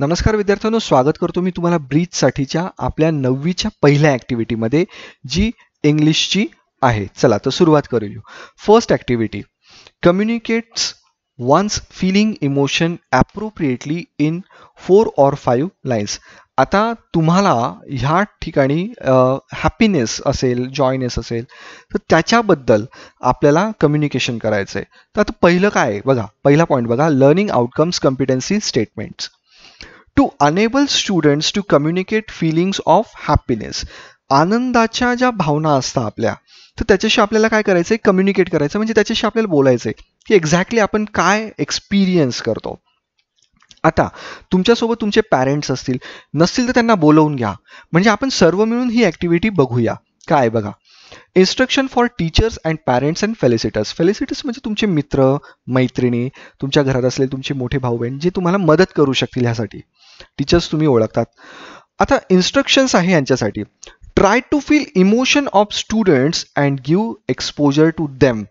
नमस्कार विद्यार्थ्यांनो स्वागत करतो मी तुम्हाला ब्रीजसाठीच्या आपल्या नववीच्या पहिल्या ॲक्टिव्हिटीमध्ये जी इंग्लिशची आहे चला तर सुरुवात करूया first activity communicates ones feeling emotion appropriately in four or five lines आता तुम्हाला ह्या ठिकाणी हॅपीनेस असेल जॉयनेस असेल तर त्याच्याबद्दल आपल्याला कम्युनिकेशन करायचं आहे तर आता पहिलं काय बघा पहिला पॉईंट बघा learning outcomes competency statements to enable students to communicate feelings of happiness आनंदाच्या ज्या भावना असतात आपल्या तर त्याच्याशी आपल्याला काय करायचं आहे कम्युनिकेट करायचं म्हणजे त्याच्याशी आपल्याला बोलायचं आहे की एक्झॅक्टली आपण काय एक्सपिरियन्स करतो आता तुमच्यासोबत तुमचे पॅरेंट्स असतील नसतील तर त्यांना बोलवून घ्या म्हणजे आपण सर्व मिळून ही ॲक्टिव्हिटी बघूया काय बघा instruction for teachers and parents and facilitators facilitators म्हणजे तुमचे मित्र मैत्रिणी तुमच्या घरात असलेले तुमचे मोठे भाऊ बहीण जे तुम्हाला मदत करू शकतील ह्यासाठी टीचर्स तुम्ही ओळखतात आता इन्स्ट्रक्शन्स आहे यांच्यासाठी try to feel emotion of students and give exposure to them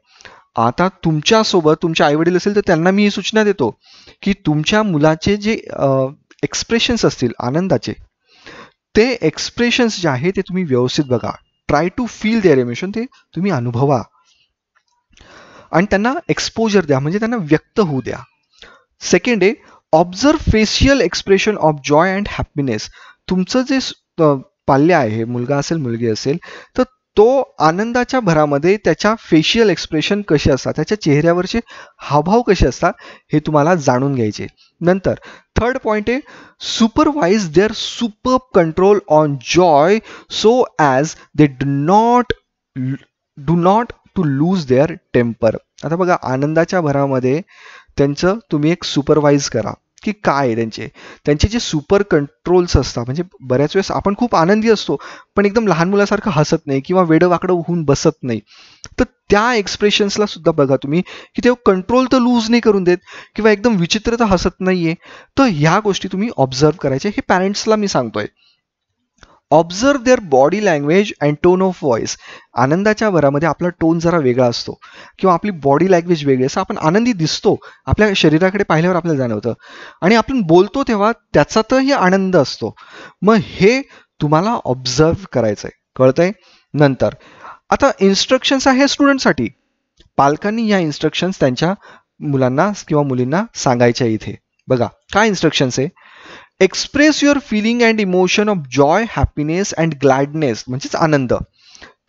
आता तुमच्यासोबत तुमच्या वडील असेल तर त्यांना मी ही सूचना देतो की तुमच्या मुलाचे जे एक्सप्रेशन्स असतील आनंदाचे ते एक्सप्रेशन्स जे आहे ते तुम्ही व्यवस्थित बघा try to feel their emotion ते तुम्ही अनुभवा आणि त्यांना एक्सपोजर द्या म्हणजे त्यांना व्यक्त होऊ द्या सेकंड आहे observe facial expression of joy and happiness तुमचं जे पाल्य आहे मुलगा असेल मुलगी असेल तर तो आनंदाच्या भरामध्ये त्याच्या फेशियल एक्सप्रेशन कसे असतात त्याच्या चेहऱ्यावरचे हावभाव कसे असतात हे तुम्हाला जाणून घ्यायचे नंतर थर्ड पॉइंट आहे supervise their super control on joy so as they do not do not to lose their temper आता बघा आनंदाच्या भरामध्ये त्यांचं तुम्ही एक सुपरवाईज करा की काय त्यांचे त्यांचे जे सुपर कंट्रोल्स असतात म्हणजे बऱ्याच वेळेस आपण खूप आनंदी असतो पण एकदम लहान मुलासारखं हसत नाही किंवा वेडंवाकडं होऊन बसत नाही तर त्या एक्सप्रेशन्सला सुद्धा बघा तुम्ही की ते कंट्रोल तर लूज नाही करून देत किंवा एकदम विचित्र तर हसत नाहीये तर ह्या गोष्टी तुम्ही ऑब्झर्व करायचे हे पॅरेंट्सला मी सांगतोय observe their body language and tone of voice आनंदाच्या भरामध्ये आपला टोन जरा वेगळा असतो किंवा आपली बॉडी लँग्वेज वेगळी असं आपण आनंदी दिसतो आपल्या शरीराकडे पाहिल्यावर आपल्याला जाणवतं आणि आपण बोलतो तेव्हा त्याचातही आनंद असतो मग हे तुम्हाला ऑब्झर्व करायचं आहे कळतंय नंतर आता इन्स्ट्रक्शन्स आहे स्टुडंटसाठी पालकांनी या इन्स्ट्रक्शन्स त्यांच्या मुलांना किंवा मुलींना सांगायच्या इथे बघा काय इन्स्ट्रक्शन्स आहे express your feeling and emotion of joy happiness and gladness म्हणजेच आनंद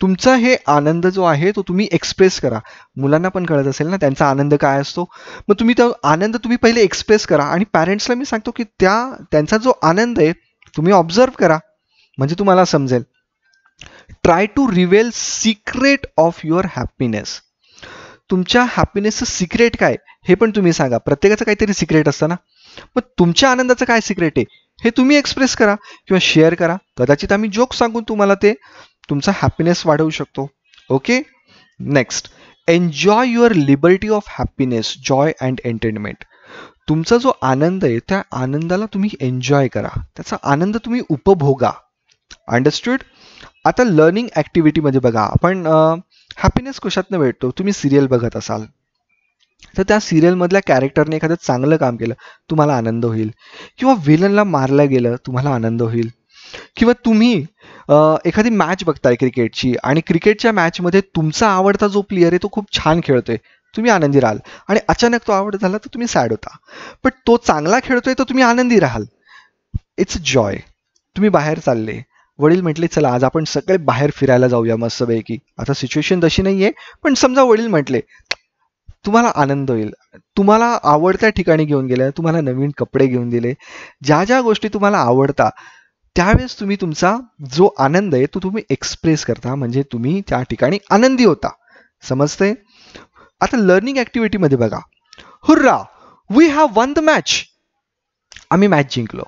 तुमचा हे आनंद जो आहे तो तुम्ही एक्सप्रेस करा मुलांना पण कळत असेल ना त्यांचा आनंद काय असतो मग तुम्ही तो आनंद तुम्ही पहिले एक्सप्रेस करा आणि पॅरेंट्सला मी सांगतो की त्या त्यांचा जो आनंद आहे तुम्ही ऑब्झर्व करा म्हणजे तुम्हाला समजेल try to reveal secret of your happiness तुमच्या हॅपीनेसचं सिक्रेट काय हे पण तुम्ही सांगा प्रत्येकाचं काहीतरी सिक्रेट असतं ना मग तुमच्या आनंदाचं काय सिक्रेट आहे हे तुम्ही एक्सप्रेस करा किंवा शेअर करा कदाचित आम्ही जोक सांगून तुम्हाला ते तुमचा हॅपीनेस वाढवू शकतो okay next enjoy your liberty of happiness joy and entertainment तुमचा जो आनंद आहे त्या आनंदाला तुम्ही एन्जॉय करा त्याचा आनंद तुम्ही उपभोगा अंडरस्टूड आता लर्निंग ॲक्टिव्हिटीमध्ये बघा आपण हॅपीनेस कशातनं भेटतो तुम्ही सिरियल बघत असाल तर त्या सिरियलमधल्या कॅरेक्टरने एखादं चांगलं काम केलं तुम्हाला आनंद होईल किंवा विलनला मारलं गेलं तुम्हाला आनंद होईल किंवा तुम्ही एखादी मॅच बघताय क्रिकेटची आणि क्रिकेटच्या मॅचमध्ये तुमचा आवडता जो प्लेयर आहे तो खूप छान खेळतोय तुम्ही आनंदी राहाल आणि अचानक तो आवड झाला तर तुम्ही सॅड होता पण तो चांगला खेळतोय तर तुम्ही आनंदी राहाल इट्स जॉय तुम्ही बाहेर चालले वडील म्हटले चला आज आपण सगळे बाहेर फिरायला जाऊया मस्तपैकी आता सिच्युएशन तशी नाहीये पण समजा वडील म्हटले तुम्हाला आनंद होईल तुम्हाला आवडत्या ठिकाणी घेऊन गेले तुम्हाला नवीन कपडे घेऊन दिले ज्या ज्या गोष्टी तुम्हाला आवडता त्यावेळेस तुम्ही तुमचा जो आनंद आहे तो तुम्ही एक्सप्रेस करता म्हणजे तुम्ही त्या ठिकाणी आनंदी होता समजते आता लर्निंग मध्ये बघा hurrah we have won the match आम्ही मॅच जिंकलो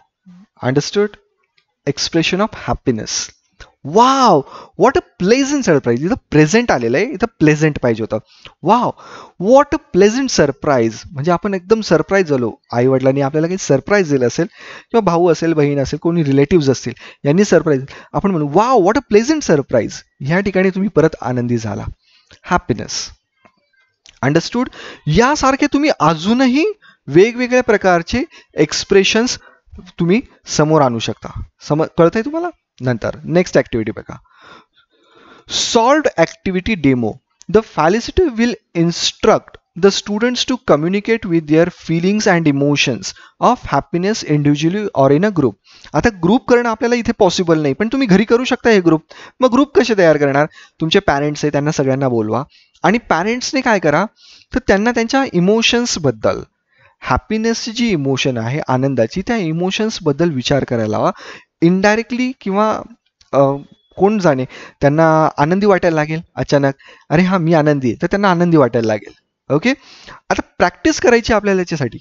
understood expression of happiness wow what a pleasant surprise इथं प्रेझेंट आलेलं आहे इथं प्लेझेंट पाहिजे होतं wow what a pleasant surprise म्हणजे आपण एकदम सरप्राईज झालो आई वडिलांनी आपल्याला काही सरप्राईज दिलं असेल किंवा भाऊ असेल बहीण असेल कोणी रिलेटिव्ह असतील यांनी सरप्राईज आपण म्हणू wow what a pleasant surprise ह्या ठिकाणी तुम्ही परत आनंदी झाला हॅपीनेस अंडरस्टूड यासारखे तुम्ही अजूनही वेगवेगळ्या प्रकारचे एक्सप्रेशन्स तुम्ही समोर आणू शकता सम कळतंय तुम्हाला नंतर नेक्स्ट ऍक्टिव्हिटी बघा सॉल्ड ऍक्टिव्हिटी डेमो द फॅलिसिटी will instruct the students to communicate with their feelings and emotions of happiness individual or in a group आता ग्रुप करणं आपल्याला इथे पॉसिबल नाही पण तुम्ही घरी करू शकता हे ग्रुप मग ग्रुप कसे तयार करणार तुमचे पॅरेंट्स आहे त्यांना सगळ्यांना बोलवा आणि पॅरेंट्सने काय करा तर त्यांना त्यांच्या इमोशन्स बद्दल हॅपीनेसची जी इमोशन आहे आनंदाची त्या इमोशन्स बद्दल विचार करायला लावा इनडायरेक्टली किंवा कोण जाणे त्यांना आनंदी वाटायला लागेल अचानक अरे हा मी आनंदी आहे तर त्यांना आनंदी वाटायला लागेल ओके आता प्रॅक्टिस करायची आपल्याला याच्यासाठी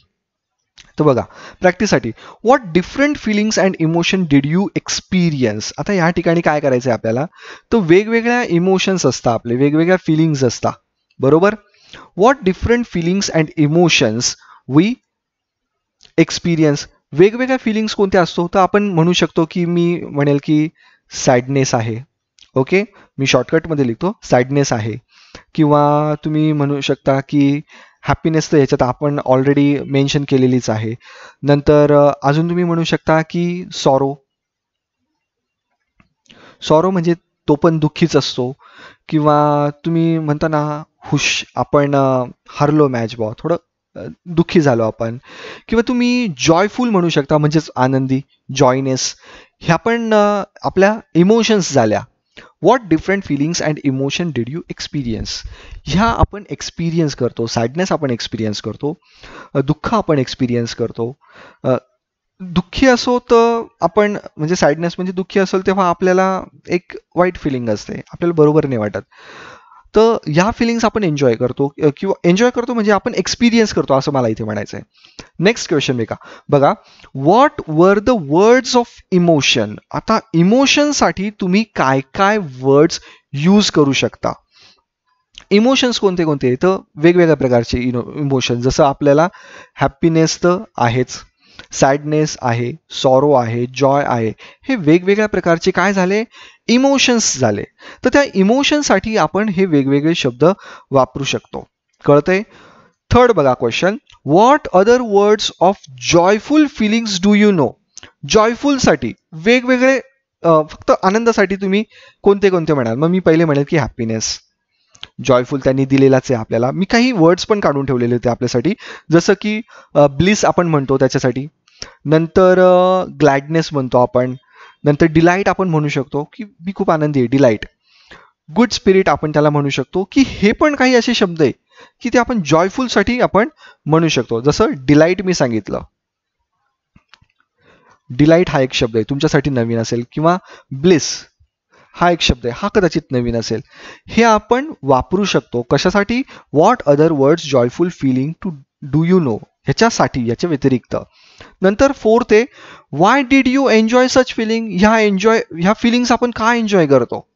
तर बघा प्रॅक्टिससाठी what different feelings and emotion did you experience आता या ठिकाणी काय करायचं आहे आपल्याला तर वेगवेगळ्या इमोशन्स असतात आपले वेगवेगळ्या फिलिंग्स असतात बरोबर what different feelings and emotions we experience वेगवेगळ्या फिलिंग्स कोणत्या असतो तर आपण म्हणू शकतो की मी म्हणेल की सॅडनेस आहे ओके मी शॉर्टकटमध्ये लिहितो सॅडनेस आहे किंवा तुम्ही म्हणू शकता की हॅपीनेस तर याच्यात आपण ऑलरेडी मेन्शन केलेलीच आहे नंतर अजून तुम्ही म्हणू शकता की सॉरो सॉरो म्हणजे तो पण दुःखीच असतो किंवा तुम्ही म्हणता ना हुश आपण हरलो मॅच बॉ थोडं दुःखी झालो आपण किंवा तुम्ही जॉयफुल म्हणू शकता म्हणजेच आनंदी जॉयनेस ह्या पण आपल्या इमोशन्स झाल्या what different feelings and emotion did you experience ह्या आपण एक्सपिरियन्स करतो सॅडनेस आपण एक्सपिरियन्स करतो दुःख आपण एक्सपिरियन्स करतो दुःखी असो तर आपण म्हणजे सॅडनेस म्हणजे दुःखी असेल तेव्हा आपल्याला एक वाईट फिलिंग असते आपल्याला बरोबर नाही वाटत तर ह्या फिलिंग्स आपण एन्जॉय करतो किंवा एन्जॉय करतो म्हणजे आपण एक्सपिरियन्स करतो असं मला इथे म्हणायचं आहे नेक्स्ट क्वेश्चन मी का बघा what were the words of emotion आता इमोशनसाठी तुम्ही काय काय वर्ड्स यूज करू शकता इमोशन्स कोणते कोणते तर वेगवेगळ्या प्रकारचे इनो इमोशन जसं आपल्याला हॅपीनेस तर आहेच सॅडनेस आहे सॉरो आहे जॉय आहे हे वेगवेगळ्या प्रकारचे काय झाले इमोशन्स झाले तर त्या इमोशनसाठी आपण हे वेगवेगळे शब्द वापरू शकतो कळतंय थर्ड बघा question what other words of joyful feelings do you know जॉयफुलसाठी वेगवेगळे फक्त आनंदासाठी तुम्ही कोणते कोणते म्हणाल मग मी पहिले म्हणेल की हॅपीनेस जॉयफुल त्यांनी दिलेलाच आहे आपल्याला मी काही वर्ड्स पण काढून ठेवलेले होते आपल्यासाठी जसं की ब्लिस आपण म्हणतो त्याच्यासाठी नंतर ग्लॅडनेस म्हणतो आपण नंतर डिलाईट आपण म्हणू शकतो की मी खूप आनंदी आहे डिलाइट गुड स्पिरिट आपण त्याला म्हणू शकतो की हे पण काही असे शब्द आहे की ते आपण जॉयफुलसाठी आपण म्हणू शकतो जसं डिलाईट मी सांगितलं डिलाइट हा एक शब्द आहे तुमच्यासाठी नवीन असेल किंवा ब्लिस हा एक शब्द आहे हा कदाचित नवीन असेल हे आपण वापरू शकतो कशासाठी what other words joyful feeling to do you know ह्याच्यासाठी याच्या व्यतिरिक्त नंतर फोर्थ आहे why did you enjoy such feeling ह्या एन्जॉय ह्या फिलिंग्स आपण का एन्जॉय करतो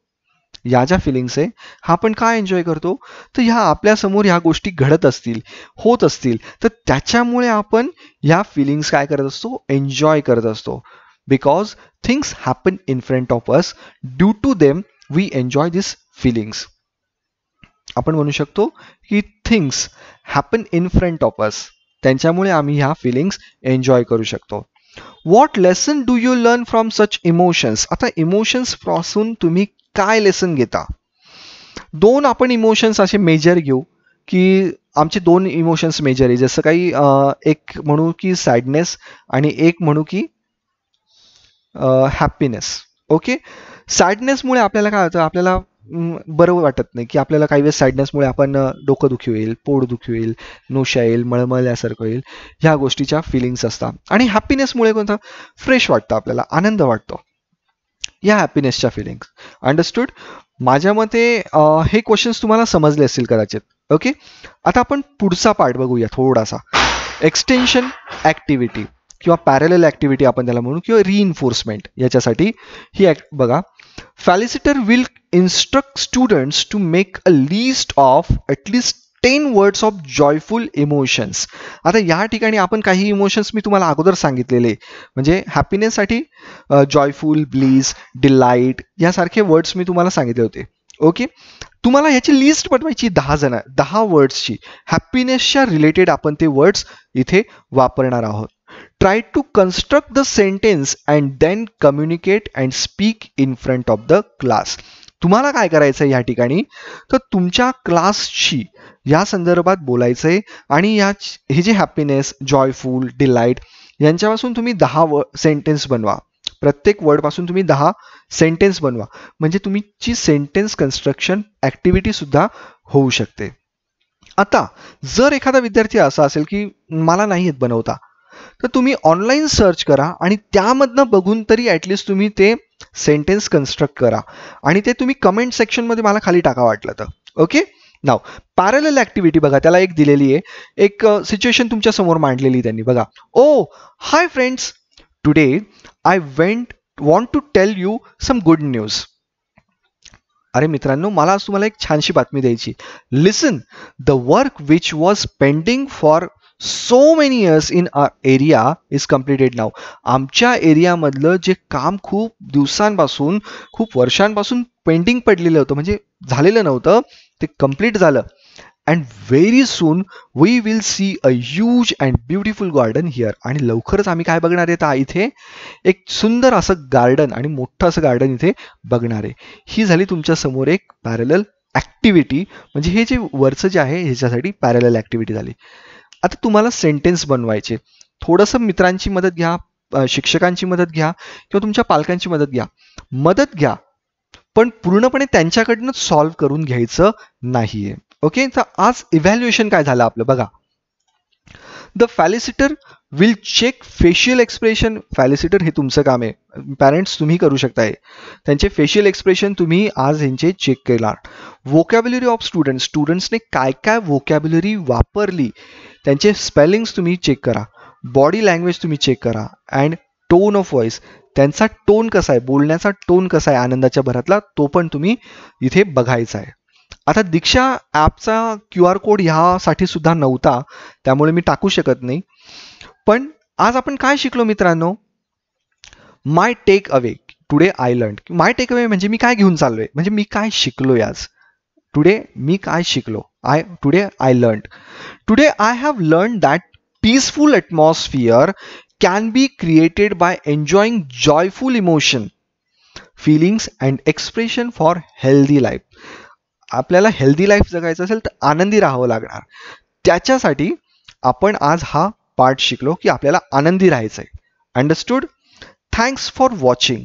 या ज्या फिलिंग्स आहे हा आपण का एन्जॉय करतो तर ह्या आपल्यासमोर ह्या गोष्टी घडत असतील होत असतील तर त्याच्यामुळे आपण ह्या फिलिंग्स काय करत असतो एन्जॉय करत असतो because things happen in front of us due to them we enjoy this feelings आपण म्हणू शकतो की things happen in front of us त्यांच्यामुळे आम्ही ह्या फिलिंग्स एन्जॉय करू शकतो what lesson do you learn from such emotions आता इमोशन्स पासून तुम्ही काय लेसन घेता दोन आपण इमोशन्स असे मेजर घेऊ की आमचे दोन इमोशन्स मेजर आहे जसं काही एक म्हणू की सॅडनेस आणि एक म्हणू की हॅपीनेस ओके सॅडनेसमुळे आपल्याला काय होतं आपल्याला बरं वाटत नाही की आपल्याला काही वेळेस मुळे आपण डोकं दुखी होईल दुखी होईल नोशा येईल मळमळल्यासारखं होईल ह्या गोष्टीच्या फिलिंग्स असतात आणि मुळे कोणता फ्रेश वाटतं आपल्याला आनंद वाटतो या हॅपीनेसच्या फिलिंग्स अंडरस्टूड माझ्या मते हे क्वेश्चन्स तुम्हाला समजले असतील कदाचित ओके आता आपण पुढचा पार्ट बघूया थोडासा एक्सटेन्शन ऍक्टिव्हिटी किंवा पॅरेल ऍक्टिव्हिटी आपण त्याला म्हणू किंवा रिइन्फोर्समेंट याच्यासाठी ही ॲक्ट बघा facilitator will instruct students to make a list of at least ten words of joyful emotions आता या ठिकाणी आपण काही इमोशन्स मी तुम्हाला अगोदर सांगितलेले म्हणजे हॅपीनेससाठी जॉयफुल ब्लीज डिलाईट यासारखे वर्ड्स मी तुम्हाला सांगितले होते ओके तुम्हाला ह्याची लिस्ट बनवायची दहा जण दहा वर्ड्सची हॅपीनेसच्या रिलेटेड आपण ते वर्ड्स इथे वापरणार आहोत try to construct the sentence and then communicate and speak in front of the class तुम्हाला काय करायचं आहे या ठिकाणी तर तुमच्या क्लासशी या संदर्भात बोलायचं आहे आणि या हे जे हॅपीनेस जॉयफुल डिलाईट यांच्यापासून तुम्ही दहा व सेंटेन्स बनवा प्रत्येक वर्डपासून तुम्ही दहा सेंटेन्स बनवा म्हणजे तुमची सेंटेन्स कन्स्ट्रक्शन ॲक्टिव्हिटीसुद्धा होऊ शकते आता जर एखादा विद्यार्थी असा असेल की मला नाही येत बनवता तर तुम्ही ऑनलाईन सर्च करा आणि त्यामधनं बघून तरी ॲटलिस्ट तुम्ही ते सेंटेन्स कन्स्ट्रक्ट करा आणि ते तुम्ही कमेंट सेक्शनमध्ये मला खाली टाका वाटलं तर ओके नाव पॅरल ॲक्टिव्हिटी बघा त्याला एक दिलेली आहे एक सिच्युएशन तुमच्या समोर मांडलेली त्यांनी बघा ओ hi friends today I went want to tell you some good news अरे मित्रांनो मला आज तुम्हाला एक छानशी बातमी द्यायची listen the work which was pending for so many years in area is completed now आमच्या एरियामधलं जे काम खूप दिवसांपासून खूप वर्षांपासून पेंडिंग पडलेलं होतं म्हणजे झालेलं नव्हतं ते कम्प्लीट झालं and very soon we will see a huge and beautiful garden here आणि लवकरच आम्ही काय बघणार आहे तर इथे एक सुंदर असं गार्डन आणि मोठं असं गार्डन इथे बघणार आहे ही झाली तुमच्या समोर एक पॅरल ऍक्टिव्हिटी म्हणजे हे जे वरचं जे आहे ह्याच्यासाठी पॅरेल ऍक्टिव्हिटी झाली आता तुम्हाला सेंटेन्स बनवायचे थोडस मित्रांची मदत घ्या शिक्षकांची मदत घ्या किंवा तुमच्या पालकांची मदत घ्या मदत घ्या पण पूर्णपणे त्यांच्याकडनं सॉल्व्ह करून घ्यायचं नाहीये ओके तर आज इव्हॅल्युएशन काय झालं आपलं बघा the facilitator will check facial expression facilitator हे तुमचं काम आहे पॅरेंट्स तुम्ही करू शकताय त्यांचे फेशियल एक्सप्रेशन तुम्ही आज यांचे चेक केला वोकॅब्युलरी ऑफ स्टुडंट स्टुडंट्सने काय काय वोकॅब्युलरी वापरली त्यांचे स्पेलिंग्स तुम्ही चेक करा बॉडी लँग्वेज तुम्ही चेक करा अँड टोन ऑफ व्हॉइस त्यांचा टोन कसा आहे बोलण्याचा टोन कसा आहे आनंदाच्या भरातला तो पण तुम्ही इथे बघायचा आहे आता दीक्षा ॲपचा क्यू आर कोड ह्यासाठी सुद्धा नव्हता त्यामुळे मी टाकू शकत नाही पण आज आपण काय शिकलो मित्रांनो my take away today I learn my take away म्हणजे मी काय घेऊन चाललोय म्हणजे मी काय शिकलो आज टुडे मी काय शिकलो I today I learn today I have learn that peaceful atmosphere can be created by enjoying joyful emotion feelings and expression for healthy life आपल्याला हेल्दी लाईफ जगायचं असेल तर आनंदी राहावं लागणार त्याच्यासाठी आपण आज हा पार्ट शिकलो की आपल्याला आनंदी राहायचं आहे अंडरस्टूड थँक्स फॉर वॉचिंग